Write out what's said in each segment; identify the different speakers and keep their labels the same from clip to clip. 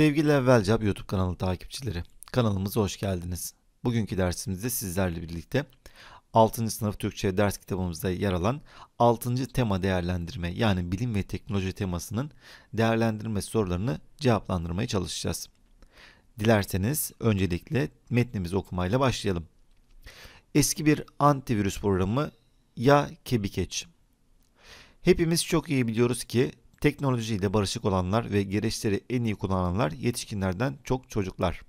Speaker 1: Sevgili Evvelcap YouTube kanalı takipçileri, kanalımıza hoş geldiniz. Bugünkü dersimizde sizlerle birlikte 6. sınıf Türkçe ders kitabımızda yer alan 6. tema değerlendirme yani bilim ve teknoloji temasının değerlendirme sorularını cevaplandırmaya çalışacağız. Dilerseniz öncelikle metnimizi okumayla başlayalım. Eski bir antivirüs programı ya kebikeç. Hepimiz çok iyi biliyoruz ki Teknolojiyle barışık olanlar ve gereçleri en iyi kullananlar yetişkinlerden çok çocuklar.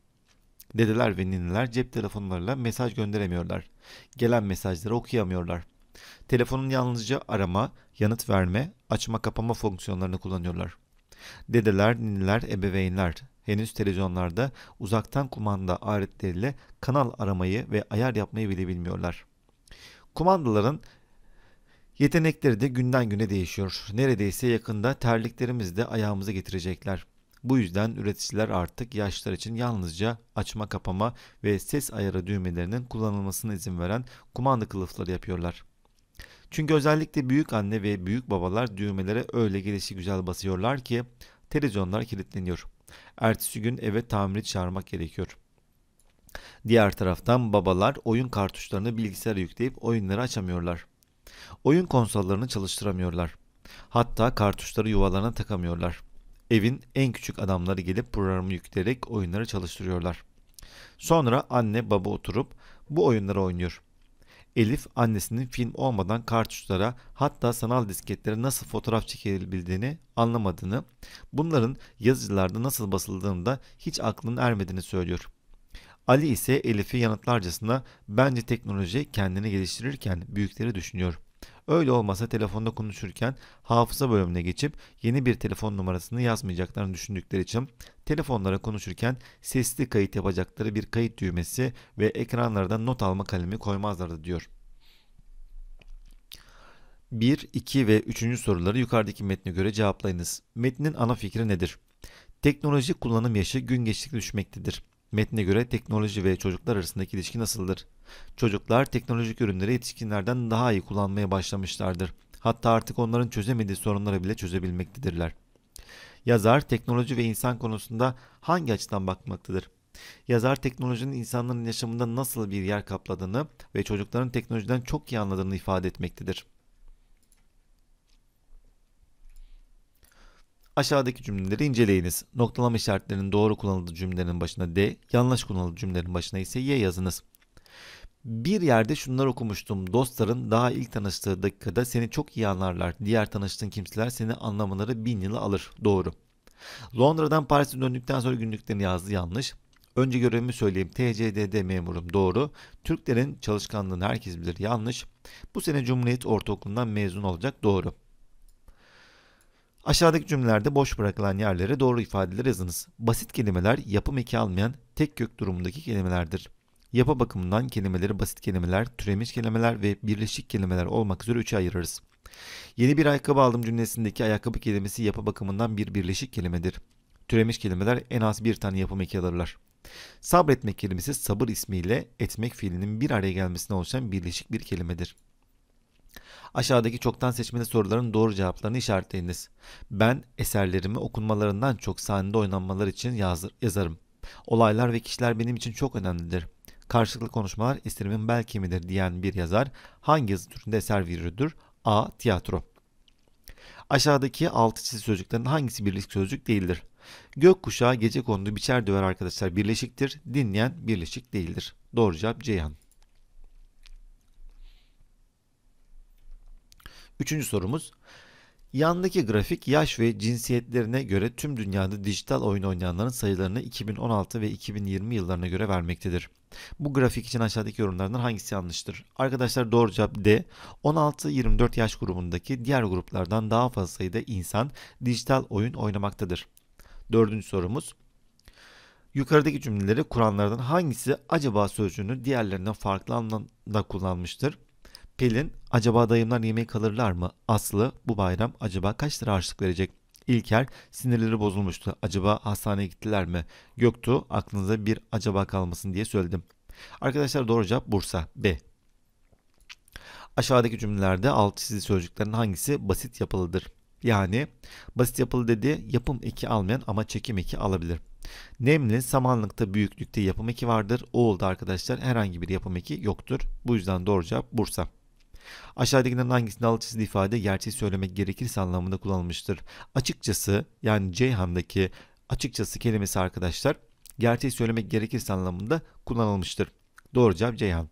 Speaker 1: Dedeler ve nineler cep telefonlarıyla mesaj gönderemiyorlar. Gelen mesajları okuyamıyorlar. Telefonun yalnızca arama, yanıt verme, açma kapama fonksiyonlarını kullanıyorlar. Dedeler, ninniler, ebeveynler henüz televizyonlarda uzaktan kumanda aletleriyle kanal aramayı ve ayar yapmayı bile bilmiyorlar. Kumandaların Yetenekleri de günden güne değişiyor. Neredeyse yakında terliklerimizi de ayağımıza getirecekler. Bu yüzden üreticiler artık yaşlar için yalnızca açma kapama ve ses ayarı düğmelerinin kullanılmasına izin veren kumanda kılıfları yapıyorlar. Çünkü özellikle büyük anne ve büyük babalar düğmelere öyle gelişi güzel basıyorlar ki televizyonlar kilitleniyor. Ertesi gün eve tamiri çağırmak gerekiyor. Diğer taraftan babalar oyun kartuşlarını bilgisayara yükleyip oyunları açamıyorlar. Oyun konsollarını çalıştıramıyorlar. Hatta kartuşları yuvalarına takamıyorlar. Evin en küçük adamları gelip programı yükleyerek oyunları çalıştırıyorlar. Sonra anne baba oturup bu oyunları oynuyor. Elif annesinin film olmadan kartuşlara hatta sanal disketlere nasıl fotoğraf çekilebildiğini anlamadığını, bunların yazıcılarda nasıl basıldığını da hiç aklının ermediğini söylüyor. Ali ise Elif'i yanıtlarcasına bence teknoloji kendini geliştirirken büyükleri düşünüyor.'' Öyle olmasa telefonda konuşurken hafıza bölümüne geçip yeni bir telefon numarasını yazmayacaklarını düşündükleri için telefonlara konuşurken sesli kayıt yapacakları bir kayıt düğmesi ve ekranlarda not alma kalemi koymazlardı diyor. 1, 2 ve 3. soruları yukarıdaki metne göre cevaplayınız. Metnin ana fikri nedir? Teknoloji kullanım yaşı gün geçtikçe düşmektedir. Metne göre teknoloji ve çocuklar arasındaki ilişki nasıldır? Çocuklar teknolojik ürünleri yetişkinlerden daha iyi kullanmaya başlamışlardır. Hatta artık onların çözemediği sorunları bile çözebilmektedirler. Yazar teknoloji ve insan konusunda hangi açıdan bakmaktadır? Yazar teknolojinin insanların yaşamında nasıl bir yer kapladığını ve çocukların teknolojiden çok iyi anladığını ifade etmektedir. Aşağıdaki cümleleri inceleyiniz. Noktalama işaretlerinin doğru kullanıldığı cümlelerin başına D, yanlış kullanıldığı cümlelerin başına ise Y yazınız. Bir yerde şunlar okumuştum. Dostların daha ilk tanıştığı dakikada seni çok iyi anlarlar. Diğer tanıştığın kimseler seni anlamaları bin yılı alır. Doğru. Londra'dan Paris'e döndükten sonra günlüklerini yazdı. Yanlış. Önce görevimi söyleyeyim. TCDD memurum. Doğru. Türklerin çalışkanlığını herkes bilir. Yanlış. Bu sene Cumhuriyet Ortaokulu'ndan mezun olacak. Doğru. Aşağıdaki cümlelerde boş bırakılan yerlere doğru ifadeler yazınız. Basit kelimeler yapım eki almayan tek kök durumundaki kelimelerdir. Yapı bakımından kelimeleri basit kelimeler, türemiş kelimeler ve birleşik kelimeler olmak üzere üçe ayırırız. Yeni bir ayakkabı aldım cümlesindeki ayakkabı kelimesi yapı bakımından bir birleşik kelimedir. Türemiş kelimeler en az bir tane yapım eki alırlar. Sabretmek kelimesi sabır ismiyle etmek fiilinin bir araya gelmesine oluşan birleşik bir kelimedir. Aşağıdaki çoktan seçmeli soruların doğru cevaplarını işaretleyiniz. Ben eserlerimi okunmalarından çok sahnede oynanmaları için yazdır, yazarım. Olaylar ve kişiler benim için çok önemlidir. Karşılıklı konuşmalar eserimin belki midir diyen bir yazar hangi yazı türünde eser verirdir? A. Tiyatro. Aşağıdaki altı çizgi sözcüklerin hangisi birleşik sözcük değildir? Gökkuşağı gece kondu biçer döver arkadaşlar birleşiktir. Dinleyen birleşik değildir. Doğru cevap Ceyhan. Üçüncü sorumuz. Yandaki grafik yaş ve cinsiyetlerine göre tüm dünyada dijital oyun oynayanların sayılarını 2016 ve 2020 yıllarına göre vermektedir. Bu grafik için aşağıdaki yorumlardan hangisi yanlıştır? Arkadaşlar doğru cevap D. 16-24 yaş grubundaki diğer gruplardan daha fazla sayıda insan dijital oyun oynamaktadır. Dördüncü sorumuz. Yukarıdaki cümleleri kuranlardan hangisi acaba sözcüğünü diğerlerinden farklı anlamda kullanmıştır? Pelin acaba dayımlar yemek alırlar mı? Aslı bu bayram acaba kaç lira harçlık verecek? İlker sinirleri bozulmuştu. Acaba hastaneye gittiler mi? Göktu aklınıza bir acaba kalmasın diye söyledim. Arkadaşlar doğru cevap Bursa. B. Aşağıdaki cümlelerde alt çizili sözcüklerin hangisi basit yapılıdır? Yani basit yapılı dedi yapım eki almayan ama çekim eki alabilir. Nemli samanlıkta büyüklükte yapım eki vardır. Oğul'da arkadaşlar herhangi bir yapım eki yoktur. Bu yüzden doğru cevap Bursa. Aşağıdakinden hangisinde alt çizili ifade gerçeği söylemek gerekirse anlamında kullanılmıştır? Açıkçası yani Ceyhan'daki açıkçası kelimesi arkadaşlar gerçeği söylemek gerekirse anlamında kullanılmıştır. Doğru cevap Ceyhan.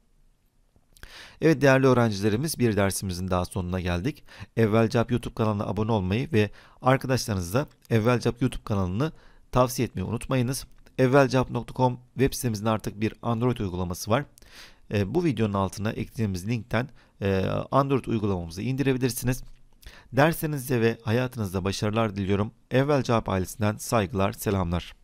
Speaker 1: Evet değerli öğrencilerimiz bir dersimizin daha sonuna geldik. Evvelcap YouTube kanalına abone olmayı ve arkadaşlarınızla Evvelcap YouTube kanalını tavsiye etmeyi unutmayınız. Evvelcap.com web sitemizin artık bir Android uygulaması var e, bu videonun altına eklediğimiz linkten e, Android uygulamamızı indirebilirsiniz. Derslerinizde ve hayatınızda başarılar diliyorum. Evvel Cevap ailesinden saygılar, selamlar.